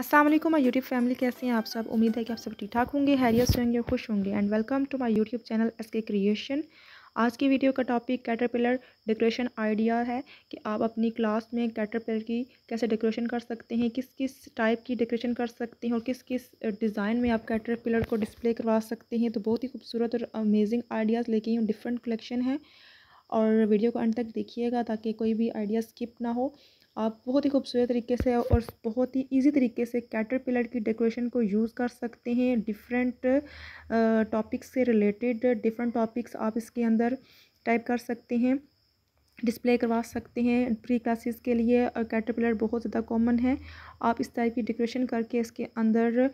Aslam my YouTube family कैसे हैं आप सब उम्मीद है कि आप सब ठीक ठाक होंगे हैरियस होंगे होंगे खुश होंगे and welcome to my YouTube channel S K creation आज की वीडियो का टॉपिक कैटरपिलर डेकोरेशन आइडिया है कि आप अपनी क्लास में कैटरपिलर की कैसे डेकोरेशन कर सकते हैं किस किस टाइप की डेकोरेशन कर सकते हैं और किस किस डिज़ाइन में आप कैटरपिलर को डिस्प्ले करवा सकते हैं तो बहुत ही खूबसूरत और अमेजिंग आइडियाज़ लेके हूँ डिफरेंट कलेक्शन है और वीडियो को अंत तक देखिएगा ताकि कोई भी आइडिया स्किप ना हो आप बहुत ही खूबसूरत तरीके से और बहुत ही इजी तरीके से कैटरपिलर की डेकोरेशन को यूज़ कर सकते हैं डिफरेंट टॉपिक्स से रिलेटेड डिफरेंट टॉपिक्स आप इसके अंदर टाइप कर सकते हैं डिस्प्ले करवा सकते हैं प्री क्लासेस के लिए और कैटरपिलर बहुत ज़्यादा कॉमन है आप इस टाइप की डेकोरेशन करके इसके अंदर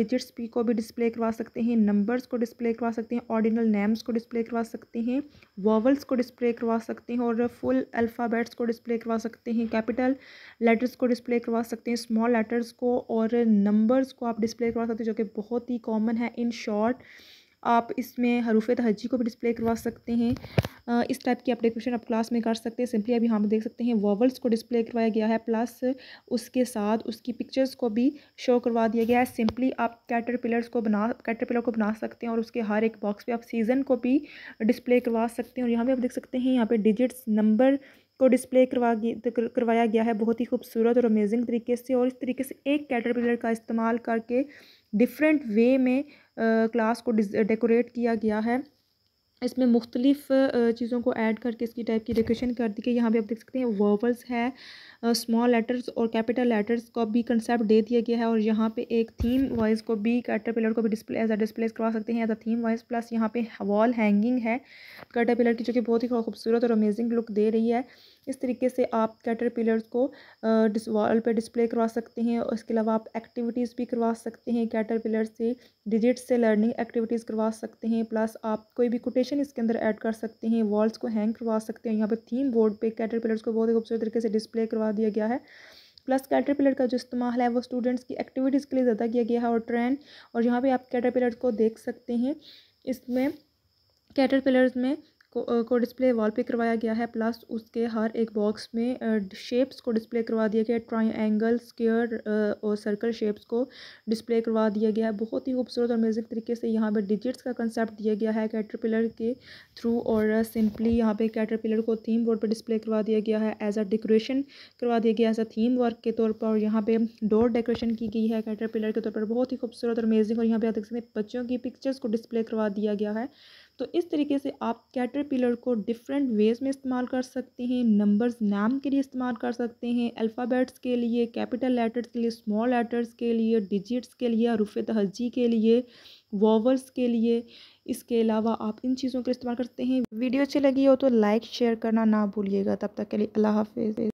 डिजिट्स पी को भी डिस्प्ले करवा सकते हैं नंबर्स को डिस्प्ले करवा सकते हैं ऑर्डिनल नेम्स को डिस्प्ले करवा सकते हैं वॉवल्स को डिस्प्ले करवा सकते हैं और फुल अल्फ़ाबेट्स को डिस्प्ले करवा सकते हैं कैपिटल लेटर्स को डिस्प्ले करवा सकते हैं स्मॉल लेटर्स को और नंबर्स को आप डिस्प्ले करवा सकते हैं जो कि बहुत ही कॉमन है इन शॉर्ट आप इसमें हरूफ तहजी को भी डिस्प्ले करवा सकते हैं इस टाइप की आप डेकोरेशन आप क्लास में कर सकते हैं सिंपली अभी हम देख सकते हैं वॉवल्स को डिस्प्ले करवाया गया है प्लस उसके साथ उसकी पिक्चर्स को भी शो करवा दिया गया है सिंपली आप कैटर पिलर्स को बना कैटर पिलर को बना सकते हैं और उसके हर एक बॉक्स पर आप सीज़न को भी डिस्प्ले करवा सकते हैं और यहाँ पर आप देख सकते हैं यहाँ पर डिजिट्स नंबर को डिस्प्ले करवा करवाया गया है बहुत ही खूबसूरत और अमेजिंग तरीके से और इस तरीके से एक कैटरपिलर का इस्तेमाल करके डिफरेंट वे में क्लास को डेकोरेट किया गया है। इसमें मुख्तलिफ़ चीज़ों को ऐड करके इसकी टाइप की डेकोरेशन कर दी गई यहाँ पर आप देख सकते हैं वर्बल्स है स्मॉल लेटर्स और कैपिटल लेटर्स को भी कंसेप्ट दे दिया गया है और यहाँ पे एक थीम वाइज को भी पिलर को भी डिस्प्ले एज अ डिस्प्ले करवा सकते हैं as a theme wise plus यहाँ पे वॉल हैंगिंग है पिलर की जो कि बहुत ही खूबसूरत और अमेजिंग लुक दे रही है इस तरीके से आप पिलर को वॉल पर डिस्प्ले करवा सकते हैं और इसके अलावा आप एक्टिविटीज़ भी करवा सकते हैं पिलर से डिजिट से लर्निंग एक्टिविटीज़ करवा सकते हैं प्लस आप कोई भी कोटेशन डेकोरेशन इसके अंदर ऐड कर सकते हैं वॉल्स को हैंग करवा सकते हैं यहाँ पर थीम बोर्ड पर कैटर पिलर्स को बहुत ही खूबसूरत तरीके से डिस्प्ले करवा दिया गया है प्लस कैटरपिलर का जो इस्तेमाल है वो स्टूडेंट्स की एक्टिविटीज़ के लिए ज़्यादा किया गया है और ट्रेंड और यहाँ पर आप कैटरपिलर्स को देख सकते हैं इसमें कैटरपिलर्स में को, को डिस्प्ले वॉल पे करवाया गया है प्लस उसके हर एक बॉक्स में शेप्स को डिस्प्ले करवा दिया गया है ट्राइंगल स्केयर और सर्कल शेप्स को डिस्प्ले करवा दिया गया है बहुत ही खूबसूरत और म्यूजिक तरीके से यहाँ पर डिजिट्स का कंसेप्ट दिया गया है कैटरपिलर के थ्रू और सिंपली यहाँ पे कैटरपिलर को थीम बोर्ड पर डिस्प्ले करवा दिया गया है एज अ डेकोरेशन करवा दिया गया एज अ थीम वर्क के तौर पर और यहाँ पर डोर डेकोरेशन की गई है कैटरपिलर के तौर पर बहुत ही खूबसूरत और अमेजिंग और यहाँ पर आप देख सकते हैं बच्चों की पिक्चर्स को डिस्प्ले करवा दिया गया है तो इस तरीके से आप कैटरपिलर को डिफरेंट वेज में इस्तेमाल कर सकते हैं नंबर्स नाम के लिए इस्तेमाल कर सकते हैं अल्फ़ाबेट्स के लिए कैपिटल लेटर्स के लिए स्मॉल लेटर्स के लिए डिजिट्स के लिए रुफ़ तहजी के लिए वॉवल्स के लिए इसके अलावा आप इन चीज़ों का इस्तेमाल करते हैं वीडियो अच्छी लगी हो तो लाइक शेयर करना ना भूलिएगा तब तक के लिए अल्लाह हाफिज़